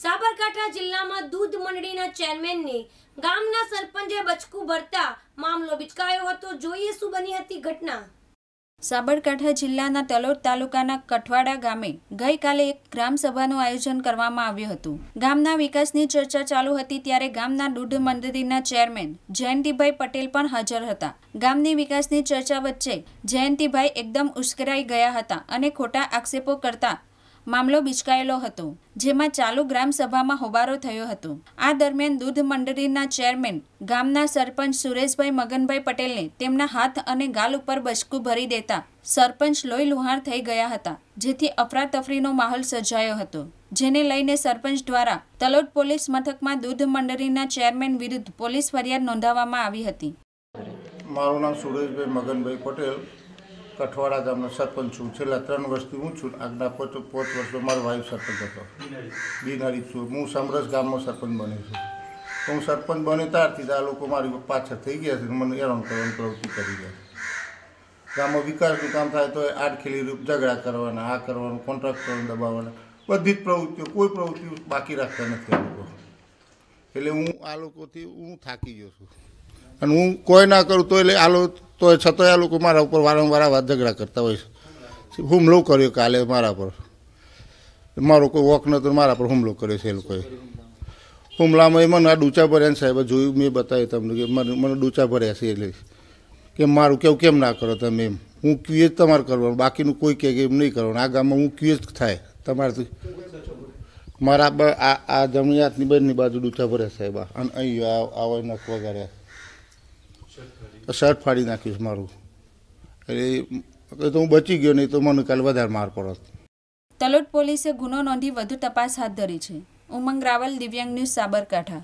સાબરકાંઠા જિલ્લામાં દૂધ મંડળીના ચેરમેનને ગામના સરપંચે બચકુ ભરતા મામલો બિચકાયો હતો જોઈએ શું બની હતી ઘટના સાબરકાંઠા જિલ્લાના તલોદ તાલુકાના કઠવાડા ગામે ગઈકાલે એક ગ્રામસભાનું આયોજન કરવામાં આવ્યું હતું ગામના વિકાસની ચર્ચા ચાલુ હતી ત્યારે ગામના દૂધ મંડળીના ચેરમેન જયંતિભાઈ પટેલ પણ હાજર હતા ગામની વિકાસની ચર્ચા વચ્ચે જયંતિભાઈ એકદમ ઉશ્કેરાઈ ગયા હતા અને ખોટા આક્ષેપો કરતા મામલો બિચકાયેલો હતો જેમાં ચાલુ ગ્રામસભામાં હોબારો થયો હતો આ દરમિયાન દૂધ મંડળીના ચેરમેન ગામના સરપંચ સુરેશભાઈ મગનભાઈ પટેલને તેમના હાથ અને ગાલ ઉપર બચકું ભરી દેતા સરપંચ લોહી લુહાણ થઈ ગયા હતા જેથી અફરાતફરીનો માહોલ સર્જાયો હતો જેને લઈને સરપંચ દ્વારા તલોટ પોલીસ મથકમાં દૂધ મંડળીના ચેરમેન વિરુદ્ધ પોલીસ ફરિયાદ નોંધાવવામાં આવી હતી મારું નામ સુરેશભાઈ મગનભાઈ પટેલ કઠવાડા ગામનો સરપંચ છું છેલ્લા ત્રણ વર્ષથી હું છું આગના પાંચ પાંચ વર્ષમાં મારો વાઇફ સરપંચ હતો બિનહરીફ છું હું સમરસ ગામનો સરપંચ બન્યો છું તો હું સરપંચ બન્યો ત્યારથી આ લોકો મારી પાછળ થઈ ગયા છે મને હેરાન કરવાની પ્રવૃત્તિ કરી ગયા ગામમાં વિકાસનું કામ થાય તો આડખેલી રૂપ ઝઘડા કરવાના આ કરવાનું કોન્ટ્રાક્ટ દબાવવાના બધી જ પ્રવૃત્તિઓ કોઈ પ્રવૃત્તિ બાકી રાખતા નથી આ લોકો એટલે હું આ લોકોથી હું થાકી ગયો છું અને હું કોઈ ના કરું તો એટલે આ લોકો તો એ છતાં આ લોકો મારા ઉપર વારંવાર આવા ઝઘડા કરતા હોય છે હુમલો કર્યો કાલે મારા પર મારો કોઈ વોક નહોતો મારા પર હુમલો કર્યો છે એ લોકોએ હુમલામાં એ મને આ ડૂચા ભર્યા સાહેબ જોયું મેં બતાવ્યું તમને કે મને મને ડૂચા ભર્યા છે એટલે કે મારું કેવું કેમ ના કરો તમે એમ હું ક્યુએજ તમારે કરવાનું બાકીનું કોઈ કહે કે એમ નહીં કરવાનું આ ગામમાં હું જ થાય તમારાથી મારા આ આ જમણિયાતની બંને બાજુ ડૂચા ભર્યા સાહેબ અને અહીં આવો નખ વગાડ્યા શર્ટ ફાડી નાખ્યું મારું એટલે તો હું બચી ગયો નહીં તો મને કાલે વધારે માર પડત તલોટ પોલીસે ગુનો નોંધી વધુ તપાસ હાથ ધરી છે ઉમંગ રાવલ દિવ્યાંગ ન્યૂઝ સાબરકાંઠા